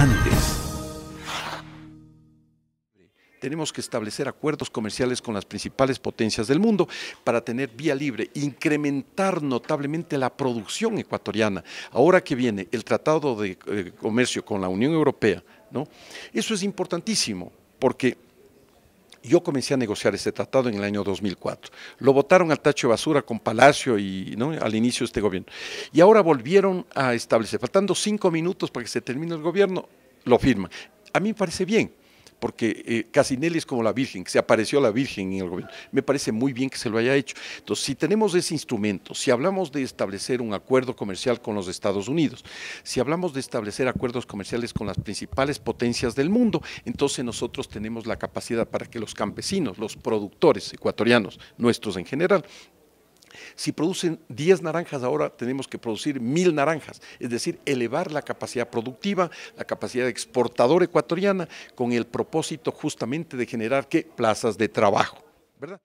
antes. Tenemos que establecer acuerdos comerciales con las principales potencias del mundo para tener vía libre, incrementar notablemente la producción ecuatoriana. Ahora que viene el Tratado de eh, Comercio con la Unión Europea, ¿no? eso es importantísimo porque yo comencé a negociar este tratado en el año 2004. Lo votaron al tacho de basura con Palacio y ¿no? al inicio de este gobierno. Y ahora volvieron a establecer, faltando cinco minutos para que se termine el gobierno, lo firman. A mí me parece bien, porque eh, Casinelli es como la Virgen, que se apareció la Virgen en el gobierno. Me parece muy bien que se lo haya hecho. Entonces, si tenemos ese instrumento, si hablamos de establecer un acuerdo comercial con los Estados Unidos, si hablamos de establecer acuerdos comerciales con las principales potencias del mundo, entonces nosotros tenemos la capacidad para que los campesinos, los productores ecuatorianos, nuestros en general, si producen 10 naranjas ahora, tenemos que producir 1000 naranjas, es decir, elevar la capacidad productiva, la capacidad exportadora ecuatoriana, con el propósito justamente de generar ¿qué? plazas de trabajo. ¿verdad?